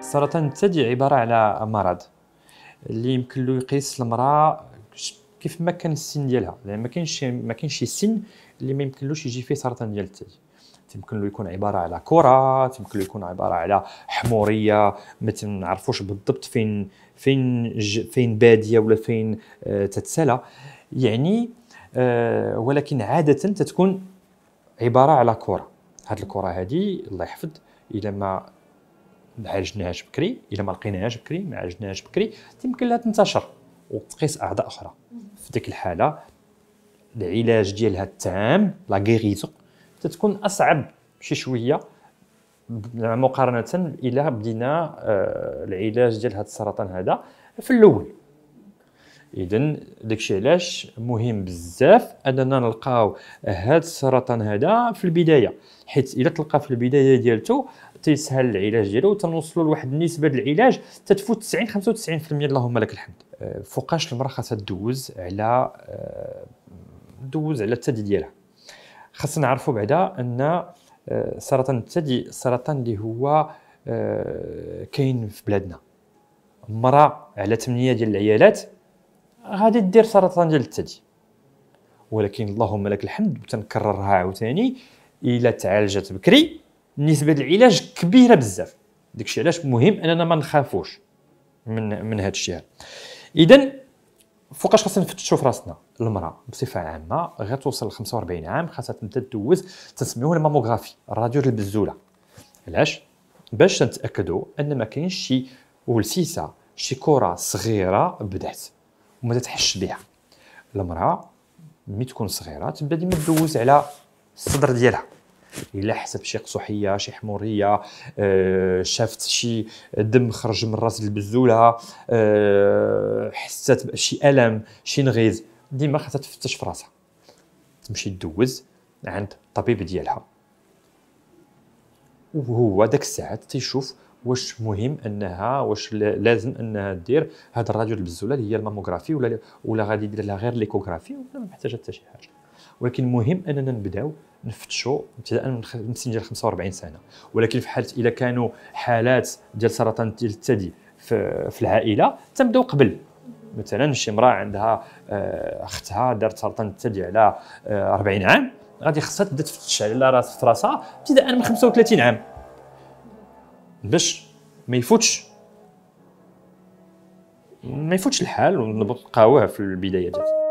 السرطان الثدي عباره على مرض اللي يمكن له يقيس المراه كيف ما كان السن ديالها لان يعني ما كاينش ما كاينش شي سن اللي ما يمكنلوش يجي فيه سرطان ديال الثدي تيمكن له يكون عباره على كره تيمكن له يكون عباره على حموريه ما تنعرفوش بالضبط فين فين فين باديه ولا فين آه، تتسلى تتسالى يعني آه، ولكن عاده تتكون عباره على كره هاد الكره هادي الله يحفظ الا ما عالجناهاش بكري الا ما لقيناهاش بكري ما عالجناهاش بكري يمكن لها تنتشر وتقيس اعضاء اخرى في ديك الحاله العلاج ديالها التام لا غيريزون تتكون اصعب شي شويه مقارنه الا بدينا آه، العلاج ديال هذا السرطان هذا في الاول اذا داكشي علاش مهم بزاف اننا نلقاو هذا السرطان هذا في البدايه حيت الا تلقى في البدايه ديالته تيسهل العلاج ديالو وتنوصلوا لواحد النسبه العلاج تتفوت 90 95% اللهم لك الحمد أه، فوقاش المراه خاصها تدوز على أه، دوز على الثدي ديالها خاصنا نعرفوا بعدا ان أه، سرطان الثدي السرطان اللي هو كاين في بلادنا مرة على 8 ديال العيالات غادي دير سرطان ديال الثدي ولكن اللهم لك الحمد تنكررها عاوتاني الا تعالجت بكري نسبه العلاج كبيره بزاف داكشي علاش مهم اننا ما نخافوش من من هذا الشيء اذا فوقاش خاصنا نفتشوا في راسنا المراه بصفه عامه غير توصل ل 45 عام خاصها تبدا تدوز تسميوه الماموغرافي الراديو ديال البزوله علاش باش نتاكدوا ان ما كاينش شي ولسيسه شي كره صغيره بدات وما تتحش بها المراه ملي تكون صغيره تبدا ديما تدوز على الصدر ديالها الا حسب شي قصحيه شي حموريه أه شافت شي دم خرج من راس البزوله أه حست بشي الم شي نغيز ديما خاصها تفتش في راسها تمشي تدوز عند الطبيب ديالها وهو داك الساعات تيشوف واش مهم انها واش لازم انها دير هذا الراديو البزوله اللي هي الماموغرافي ولا ولا غادي يدير لها غير ليكوغرافي ولا ما محتاجه حتى شي حاجه ولكن مهم اننا نبداو نفتشوا ابتداء من سن ديال 45 سنه ولكن في حاله اذا كانوا حالات ديال سرطان الثدي في, في العائله تنبداو قبل مثلا شي امراه عندها آه، اختها دارت سرطان الثدي على 40 آه، عام غادي خصها تبدا تفتش على راسها ابتداء من 35 عام باش ما يفوتش ما يفوتش الحال ونبقاوه في البدايه ديالو